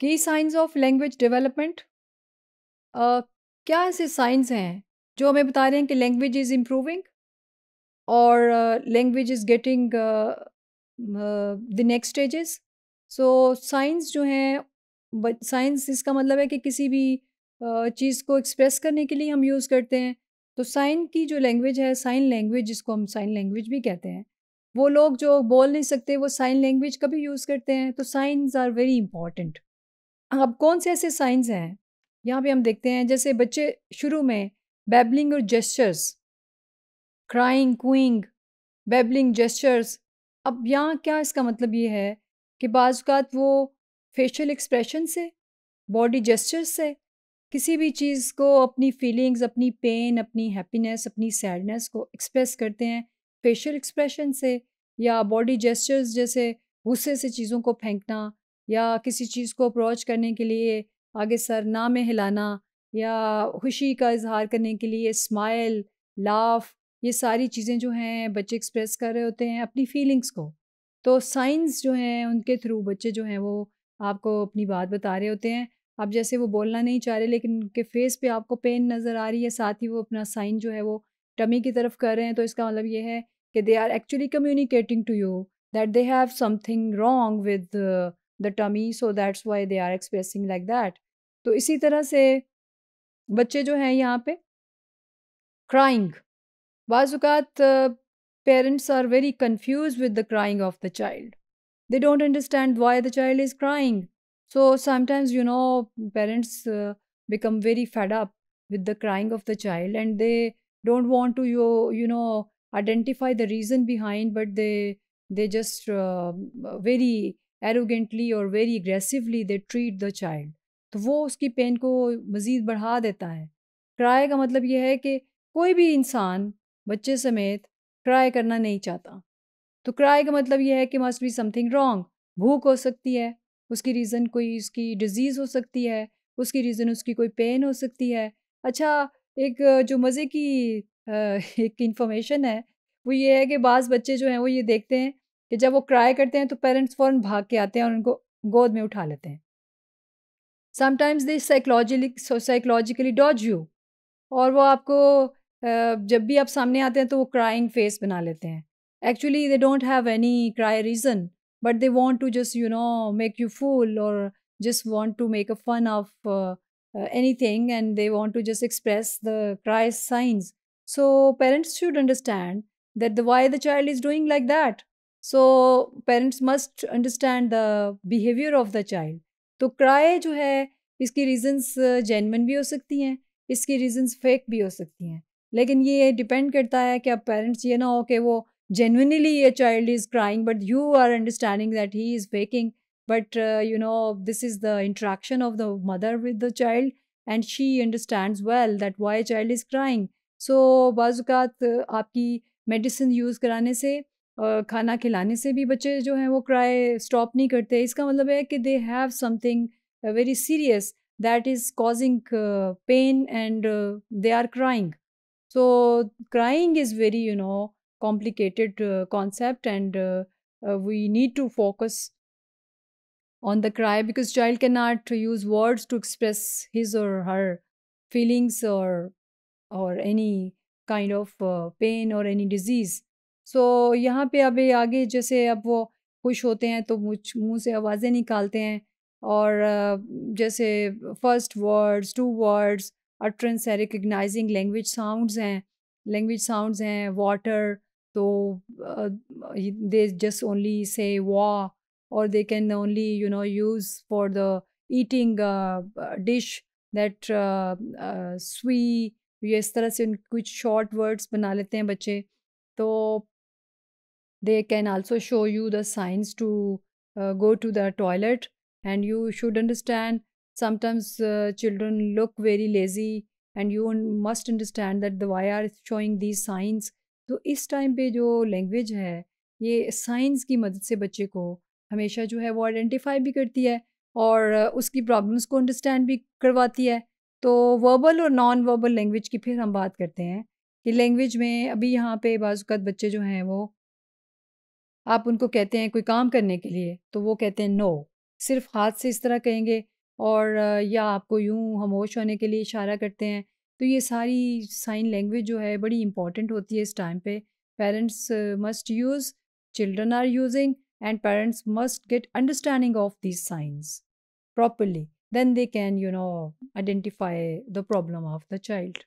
की science of language development क्या ऐसे साइंस हैं जो हमें बता रहे हैं कि लैंग्वेज इज़ इम्प्रूविंग और language is getting the next stages so science जो हैं साइंस इसका मतलब है कि किसी भी uh, चीज़ को एक्सप्रेस करने के लिए हम यूज़ करते हैं तो साइन की जो लैंग्वेज है साइन लैंग्वेज जिसको हम साइन लैंग्वेज भी कहते हैं वो लोग जो बोल नहीं सकते वो साइन लैंग्वेज कभी यूज़ करते हैं तो साइंस आर वेरी इंपॉर्टेंट अब कौन से ऐसे साइंस हैं यहाँ पे हम देखते हैं जैसे बच्चे शुरू में बेबलिंग और gestures crying cooing babbling gestures अब यहाँ क्या इसका मतलब ये है कि बाज़ात वो फेशियल एक्सप्रेशन से बॉडी जेस्चर्स से किसी भी चीज़ को अपनी फीलिंग्स अपनी पेन अपनी हैप्पीनेस अपनी सैडनेस को एक्सप्रेस करते हैं फेशियल एक्सप्रेशन से या बॉडी जेस्चर्स जैसे गुस्से से चीज़ों को फेंकना या किसी चीज़ को अप्रोच करने के लिए आगे सर ना में हिलाना या खुशी का इजहार करने के लिए स्माइल लाफ ये सारी चीज़ें जो हैं बच्चे एक्सप्रेस कर रहे होते हैं अपनी फीलिंग्स को तो साइंस जो हैं उनके थ्रू बच्चे जो हैं वो आपको अपनी बात बता रहे होते हैं अब जैसे वो बोलना नहीं चाह रहे लेकिन उनके फेस पे आपको पेन नज़र आ रही है साथ ही वो अपना साइन जो है वो टमी की तरफ कर रहे हैं तो इसका मतलब ये है कि they are actually communicating to you that they have something wrong with the tummy so that's why they are expressing like that तो इसी तरह से बच्चे जो हैं यहाँ पे क्राइंग बाज़ात parents are very confuse with the crying of the child they don't understand why the child is crying so sometimes you know parents become very fed up with the crying of the child and they don't want to yo you know identify the reason behind but they they just very arrogantly और very aggressively they treat the child तो वो उसकी pen को मज़ीद बढ़ा देता है cry का मतलब यह है कि कोई भी इंसान बच्चे समेत क्राई करना नहीं चाहता तो क्राय का मतलब यह है कि मस्ट बी समथिंग रॉन्ग भूख हो सकती है उसकी रीज़न कोई उसकी डिजीज़ हो सकती है उसकी रीज़न उसकी कोई पेन हो सकती है अच्छा एक जो मज़े की एक इन्फॉर्मेशन है वो ये है कि बाज़ बच्चे जो हैं वो ये देखते हैं कि जब वो क्राई करते हैं तो पेरेंट्स फ़ौरन भाग के आते हैं और उनको गोद में उठा लेते हैं sometimes they psychologically psychologically dodge you और वो आपको जब भी आप सामने आते हैं तो वो क्राइंग फेस बना लेते हैं actually they don't have any cry reason but they want to just you know make you fool और just want to make a fun of any thing and they want to just express the cry science so parents should understand that the why the child is doing like that so parents must understand the behaviour of the child तो cry जो है इसकी reasons genuine uh, भी हो सकती हैं इसकी reasons fake भी हो सकती हैं लेकिन ये डिपेंड करता है कि अब पेरेंट्स ये ना हो कि वो जेनविनली ये child is crying but you are understanding that he is faking but you know this is the interaction of the mother with the child and she understand well that why child is crying so so बाज़ात आपकी medicine use कराने से खाना खिलाने से भी बच्चे जो हैं वो क्राई स्टॉप नहीं करते इसका मतलब है कि they have something very serious that is causing pain and they are crying so crying is very you know complicated concept and we need to focus on the cry because child can not use words to express his or her feelings or any kind of pain or any disease so यहाँ पे अभी आगे जैसे अब वो खुश होते हैं तो मुझ मुँह से आवाज़ें निकालते हैं और जैसे first words two words utterance है रिकगनाइजिंग लैंग्वेज साउंड्स हैं लैंग्वेज साउंड्स हैं वाटर तो they just only say wa और they can only you know use for the eating dish that swee ये इस तरह से कुछ शॉर्ट वर्ड्स बना लेते हैं बच्चे तो they can also show you the signs to uh, go to the toilet and you should understand sometimes uh, children look very lazy and you must understand that the why are showing these signs तो इस time पे जो language है ये science की मदद से बच्चे को हमेशा जो है वो आइडेंटिफाई भी करती है और उसकी प्रॉब्लम्स को अंडरस्टैंड भी करवाती है तो वर्बल और नॉन वर्बल लैंग्वेज की फिर हम बात करते हैं कि लैंग्वेज में अभी यहाँ पे बाज़त बच्चे जो हैं वो आप उनको कहते हैं कोई काम करने के लिए तो वो कहते हैं नो सिर्फ हाथ से इस तरह कहेंगे और या आपको यूँ खामोश होने के लिए इशारा करते हैं तो ये सारी साइन लैंग्वेज जो है बड़ी इंपॉर्टेंट होती है इस टाइम पे parents must use children are using and parents must get understanding of this science properly then they can you know identify the problem of the child